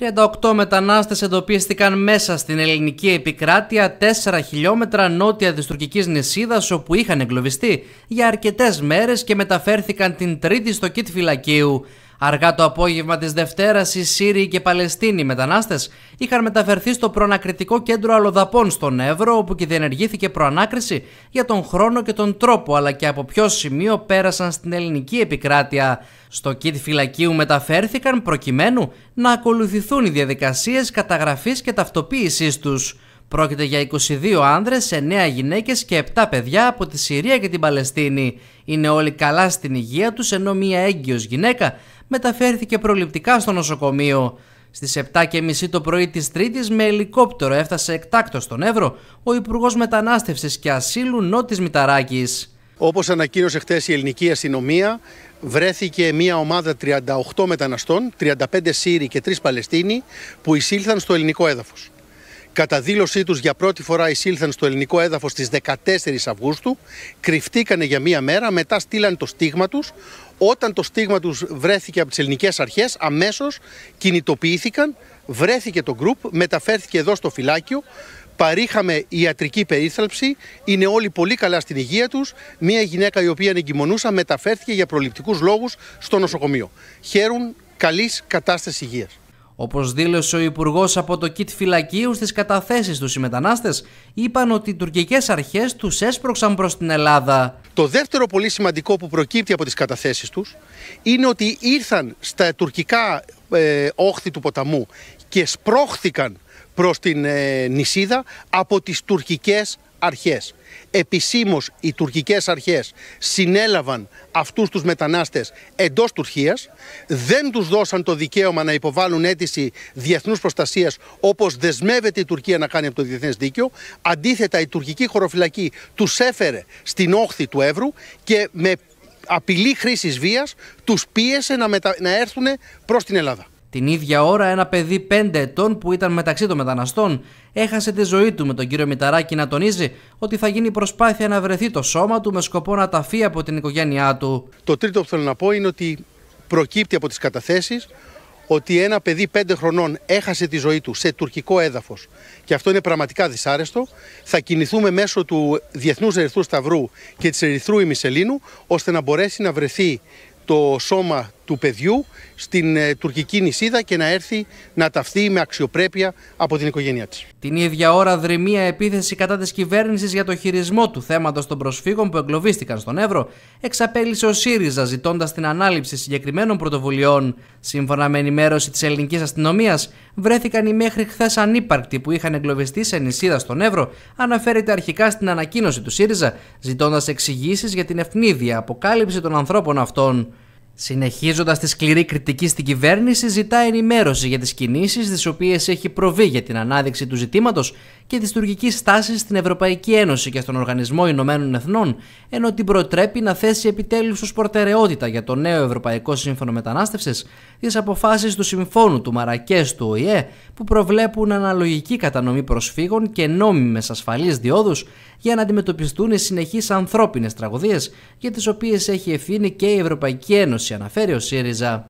38 μετανάστες εντοπίστηκαν μέσα στην ελληνική επικράτεια 4 χιλιόμετρα νότια της τουρκικής νησίδας όπου είχαν εγκλωβιστεί για αρκετές μέρες και μεταφέρθηκαν την τρίτη στο κίτ φυλακίου. Αργά το απόγευμα της Δευτέρας, οι Σύριοι και Παλαιστίνοι μετανάστες είχαν μεταφερθεί στο προανακριτικό κέντρο αλλοδαπών στον Εύρο, όπου και διενεργήθηκε προανάκριση για τον χρόνο και τον τρόπο, αλλά και από ποιο σημείο πέρασαν στην ελληνική επικράτεια. Στο κίτ φυλακίου μεταφέρθηκαν προκειμένου να ακολουθηθούν οι διαδικασίες καταγραφής και ταυτοποίησής τους. Πρόκειται για 22 άνδρες, 9 γυναίκες και 7 παιδιά από τη Συρία και την Παλαιστίνη. Είναι όλοι καλά στην υγεία τους ενώ μια έγκυος γυναίκα μεταφέρθηκε προληπτικά στο νοσοκομείο. Στις 7.30 το πρωί της Τρίτης, με ελικόπτερο έφτασε εκτάκτος στον Εύρο ο Υπουργός Μετανάστευσης και Ασύλου Νότης Μηταράκης. Όπως ανακοίνωσε χθες η ελληνική αστυνομία, βρέθηκε μια ομάδα 38 μεταναστών, 35 Σύριοι και 3 Παλαιστίνοι, που εισήλθαν στο ελληνικό έδαφος. Κατά δήλωσή τους για πρώτη φορά εισήλθαν στο ελληνικό έδαφος στις 14 Αυγούστου, κρυφτήκανε για μία μέρα, μετά στείλαν το στίγμα τους. Όταν το στίγμα τους βρέθηκε από τις ελληνικές αρχές, αμέσως κινητοποιήθηκαν, βρέθηκε το γκρουπ, μεταφέρθηκε εδώ στο φυλάκιο, παρήχαμε ιατρική περίθαλψη, είναι όλοι πολύ καλά στην υγεία τους. Μία γυναίκα η οποία εγκυμονούσα μεταφέρθηκε για προληπτικούς λόγους στο νοσοκομείο. Χαίρουν καλής κατάστασης υγείας. Όπως δήλωσε ο Υπουργός από το ΚΙΤ Φυλακίου στις καταθέσεις τους, οι είπαν ότι οι τουρκικές αρχές τους έσπρωξαν προς την Ελλάδα. Το δεύτερο πολύ σημαντικό που προκύπτει από τις καταθέσεις τους είναι ότι ήρθαν στα τουρκικά ε, όχθη του ποταμού και σπρώχθηκαν προς την ε, νησίδα από τις τουρκικές αρχές. Επισήμως οι τουρκικές αρχές συνέλαβαν αυτούς τους μετανάστες εντός Τουρκίας, δεν τους δώσαν το δικαίωμα να υποβάλουν αίτηση διεθνούς προστασίας όπως δεσμεύεται η Τουρκία να κάνει από το διεθνές δίκαιο. Αντίθετα η τουρκική χωροφυλακή τους έφερε στην όχθη του Εύρου και με απειλή χρήσης βίας τους πίεσε να, να έρθουν προς την Ελλάδα. Την ίδια ώρα ένα παιδί 5 ετών που ήταν μεταξύ των μεταναστών έχασε τη ζωή του με τον κύριο Μηταράκη να τονίζει ότι θα γίνει προσπάθεια να βρεθεί το σώμα του με σκοπό να ταφεί από την οικογένειά του. Το τρίτο που θέλω να πω είναι ότι προκύπτει από τις καταθέσεις ότι ένα παιδί 5 χρονών έχασε τη ζωή του σε τουρκικό έδαφος και αυτό είναι πραγματικά δυσάρεστο, θα κινηθούμε μέσω του Διεθνούς Ερυθρού Σταυρού και της Ερυθρού Ημισελίνου ώστε να μπορέσει να βρεθεί το σώμα του παιδιού στην ε, τουρκική νησίδα και να έρθει να ταυθεί με αξιοπρέπεια από την οικογένειά της. Την ίδια ώρα δρυμία επίθεση κατά της κυβέρνησης για το χειρισμό του θέματος των προσφύγων που εγκλωβίστηκαν στον Εύρο εξαπέλυσε ο ΣΥΡΙΖΑ ζητώντας την ανάληψη συγκεκριμένων πρωτοβουλειών. Σύμφωνα με ενημέρωση της Ελληνικής αστυνομίας, βρέθηκαν οι μέχρι χθες ανύπαρκτοι που είχαν εγκλωβιστεί σε νησίδα στον Εύρο αναφέρεται αρχικά στην ανακοίνωση του ΣΥΡΙΖΑ ζητώντας εξηγήσεις για την ευνίδια αποκάλυψη των ανθρώπων αυτών. Συνεχίζοντας τη σκληρή κριτική στην κυβέρνηση, ζητά ενημέρωση για τις κινήσεις τις οποίες έχει προβεί για την ανάδειξη του ζητήματος και της τουρκικής στάσης στην Ευρωπαϊκή Ένωση και στον Οργανισμό Ηνωμένων Εθνών, ενώ την προτρέπει να θέσει επιτέλους ως προτεραιότητα για το νέο Ευρωπαϊκό Σύμφωνο Μετανάστευσης τις αποφάσεις του Συμφώνου του Μαρακές του ΟΗΕ που προβλέπουν αναλογική κατανομή προσφύγων και νόμιμες ασφαλείς διόδους για να αντιμετωπιστούν οι συνεχείς ανθρώπινες τραγωδίες για τις οποίες έχει ευθύνη και η Ευρωπαϊκή Ένωση αναφέρει ο ΣΥΡΙΖΑ.